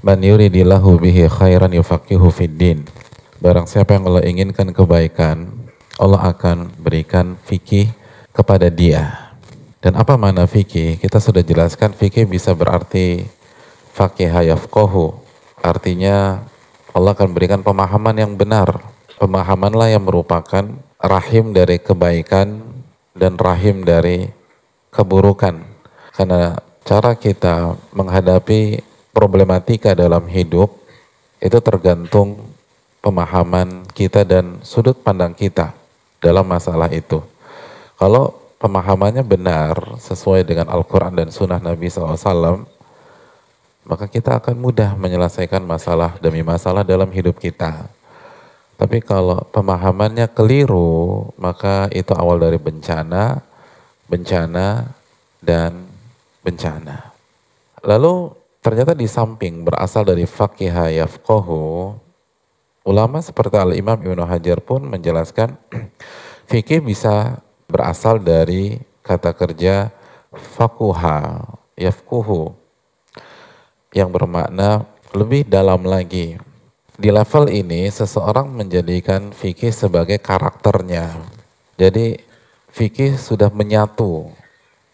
Man yuridillahu bihi khairan yufaqihu fid din. Barang siapa yang Allah inginkan kebaikan, Allah akan berikan fikih kepada dia. Dan apa makna fikih? Kita sudah jelaskan fikih bisa berarti fakih yafqahu. Artinya Allah akan berikan pemahaman yang benar. Pemahamanlah yang merupakan rahim dari kebaikan dan rahim dari keburukan. Karena cara kita menghadapi problematika dalam hidup itu tergantung pemahaman kita dan sudut pandang kita dalam masalah itu. Kalau pemahamannya benar sesuai dengan Al-Quran dan Sunnah Nabi SAW, maka kita akan mudah menyelesaikan masalah demi masalah dalam hidup kita. Tapi kalau pemahamannya keliru, maka itu awal dari bencana, bencana, dan bencana. Lalu Ternyata di samping berasal dari faqihah yafqahu, ulama seperti Al-Imam Ibnu Hajar pun menjelaskan fikih bisa berasal dari kata kerja fakuhah yafkuhu, yang bermakna lebih dalam lagi. Di level ini seseorang menjadikan fikih sebagai karakternya. Jadi fikih sudah menyatu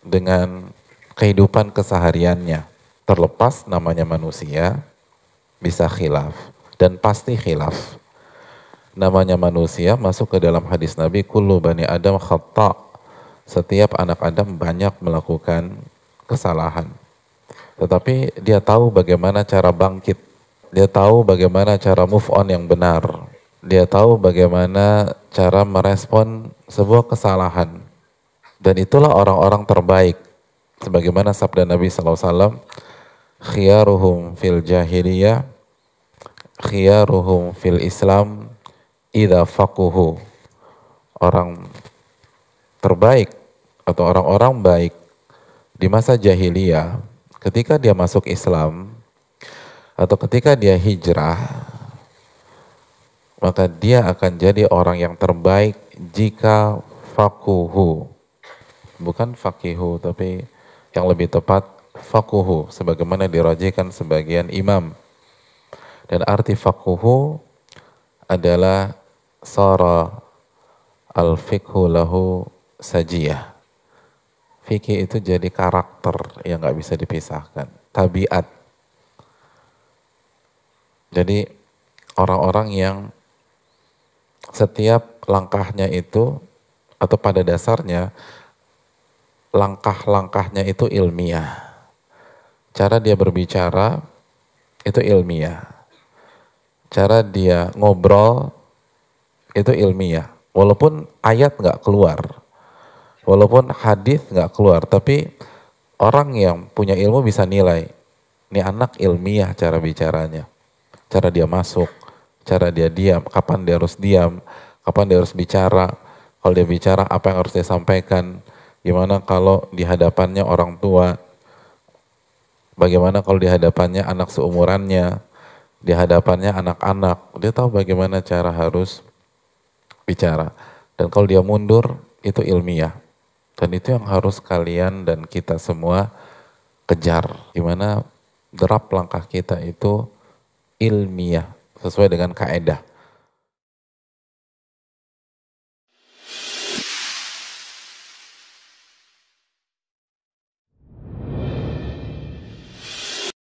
dengan kehidupan kesehariannya terlepas namanya manusia bisa khilaf dan pasti khilaf namanya manusia masuk ke dalam hadis Nabi kullu bani Adam khata setiap anak Adam banyak melakukan kesalahan tetapi dia tahu bagaimana cara bangkit dia tahu bagaimana cara move on yang benar dia tahu bagaimana cara merespon sebuah kesalahan dan itulah orang-orang terbaik sebagaimana sabda Nabi SAW khiyaruhum fil jahiliyah khiyaruhum fil islam idha faquhu orang terbaik atau orang-orang baik di masa jahiliyah ketika dia masuk Islam atau ketika dia hijrah maka dia akan jadi orang yang terbaik jika fakuhu bukan fakihu tapi yang lebih tepat fakuhu sebagaimana dirajikan sebagian imam dan arti fakuhu adalah sara al fikhu lahu sajiyah fikih itu jadi karakter yang nggak bisa dipisahkan tabiat jadi orang-orang yang setiap langkahnya itu atau pada dasarnya langkah-langkahnya itu ilmiah Cara dia berbicara itu ilmiah. Cara dia ngobrol itu ilmiah. Walaupun ayat nggak keluar, walaupun hadis nggak keluar, tapi orang yang punya ilmu bisa nilai. Ini anak ilmiah cara bicaranya, cara dia masuk, cara dia diam, kapan dia harus diam, kapan dia harus bicara, kalau dia bicara apa yang harus dia sampaikan, gimana kalau di hadapannya orang tua, Bagaimana kalau di hadapannya anak seumurannya, di hadapannya anak-anak, dia tahu bagaimana cara harus bicara. Dan kalau dia mundur, itu ilmiah. Dan itu yang harus kalian dan kita semua kejar. Gimana derap langkah kita itu ilmiah, sesuai dengan kaedah.